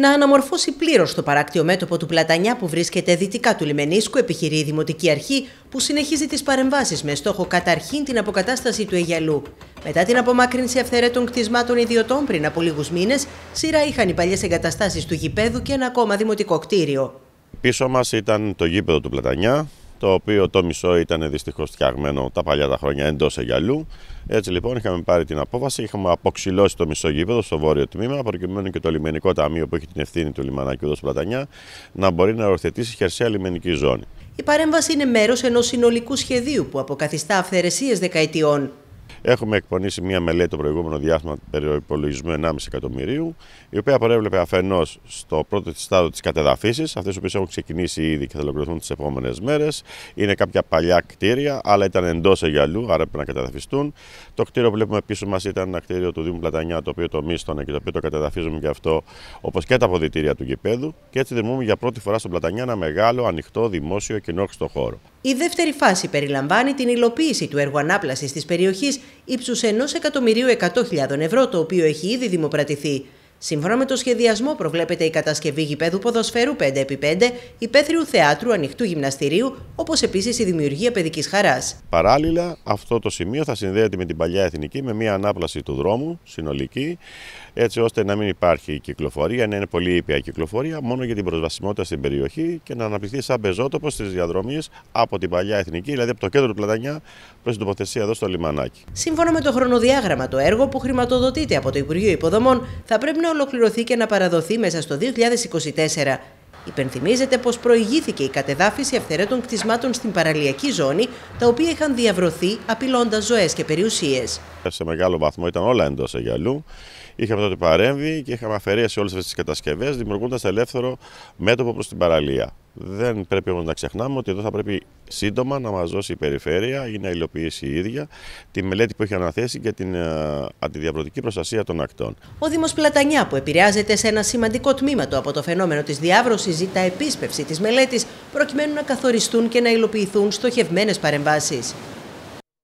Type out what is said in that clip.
να αναμορφώσει πλήρως το παράκτιο μέτωπο του Πλατανιά που βρίσκεται δυτικά του Λιμενίσκου, επιχειρεί η Δημοτική Αρχή που συνεχίζει τις παρεμβάσεις με στόχο καταρχήν την αποκατάσταση του Αιγιαλού. Μετά την απομάκρυνση αυθαιρέτων κτισμάτων ιδιωτών πριν από λίγους μήνες, σειρά είχαν οι παλιές εγκαταστάσεις του γηπέδου και ένα ακόμα δημοτικό κτίριο. Πίσω μας ήταν το γήπεδο του Πλατανιά, το οποίο το μισό ήταν δυστυχώς φτιαγμένο τα παλιά τα χρόνια εντός αγιαλού. Έτσι λοιπόν είχαμε πάρει την απόφαση, είχαμε αποξηλώσει το μισό γήπεδο στο βόρειο τμήμα, προκειμένου και το λιμενικό ταμείο που έχει την ευθύνη του λιμανακιού εδώ Πλατανιά να μπορεί να ορθετήσει χερσαία λιμενική ζώνη. Η παρέμβαση είναι μέρος ενός συνολικού σχεδίου που αποκαθιστά αυθαιρεσίες δεκαετιών Έχουμε εκπονήσει μία μελέτη το προηγούμενο διάστημα περιοπολογισμού 1,5 εκατομμυρίου, η οποία προέβλεπε αφενός στο πρώτο τη στάδιο της κατεδαφίση, αυτές οι οποίες έχουν ξεκινήσει ήδη και θα ολοκληρωθούν τις επόμενες μέρες. Είναι κάποια παλιά κτίρια, αλλά ήταν εντός αγιαλού, άρα πρέπει να καταδαφιστούν. Το κτίριο που βλέπουμε πίσω μας ήταν ένα κτίριο του Δήμου Πλατανιά, το οποίο το μίστονα και το οποίο το καταδαφίζουμε και αυτό, όπως και τα αποδητήρια του γηπέδου. Και έτσι δημούμε για πρώτη φορά στον Πλατανιά ένα μεγάλο, ανοιχτό, δημόσιο και χώρο. Η δεύτερη φάση περιλαμβάνει την υλοποίηση του έργου ανάπλασης της περιοχής ύψους 1.100.000 ευρώ, το οποίο έχει ήδη δημοπρατηθεί. Σύμφωνα με το σχεδιασμό, προβλέπεται η κατασκευή γηπέδου ποδοσφαίρου 5x5, υπαίθριου θεάτρου, ανοιχτού γυμναστηρίου, όπως επίσης η δημιουργία παιδικής χαράς. Παράλληλα, αυτό το σημείο θα συνδέεται με την παλιά εθνική με μια ανάπλαση του δρόμου συνολική, έτσι ώστε να μην υπάρχει κυκλοφορία, να είναι πολύ ήπια κυκλοφορία, μόνο για την προσβασιμότητα στην περιοχή και να αναπτυχθεί σαν πεζότοπος στις διαδρομή από την παλιά εθνική, δηλαδή από το κέντρο του Πλατανιά προς την τοποθεσία εδώ στο λιμανάκι. Σύμφωνα με το χρονοδιάγραμμα, το έργο που χρηματοδοτείται από το Υπουργείο Υποδομών θα πρέπει να να ολοκληρωθεί και να παραδοθεί μέσα στο 2024. Υπενθυμίζεται πως προηγήθηκε η κατεδάφιση αυθαιρέτων κτισμάτων στην παραλιακή ζώνη, τα οποία είχαν διαβρωθεί απειλώντας ζωές και περιουσίες. Σε μεγάλο βαθμό ήταν όλα εντός αγιαλού. Είχαμε τότε παρέμβει και είχαμε αφαιρέσει όλες αυτές τις κατασκευές, δημιουργώντας ελεύθερο μέτωπο προς την παραλία δεν πρέπει όμως να ξεχνάμε ότι εδώ θα πρέπει σύντομα να μας δώσει η περιφέρεια ή να υλοποιήσει η ίδια τη μελέτη που έχει αναθέσει για την ε, αντιδιαβρωτική προστασία των ακτών. Ο Δήμος Πλατανιά που επηρεάζεται σε ένα σημαντικό τμήμα του από το φαινόμενο της διάβρωσης ζητά επίσπευση της μελέτης προκειμένου να καθοριστούν και να υλοποιηθούν στοχευμένες παρεμβάσεις.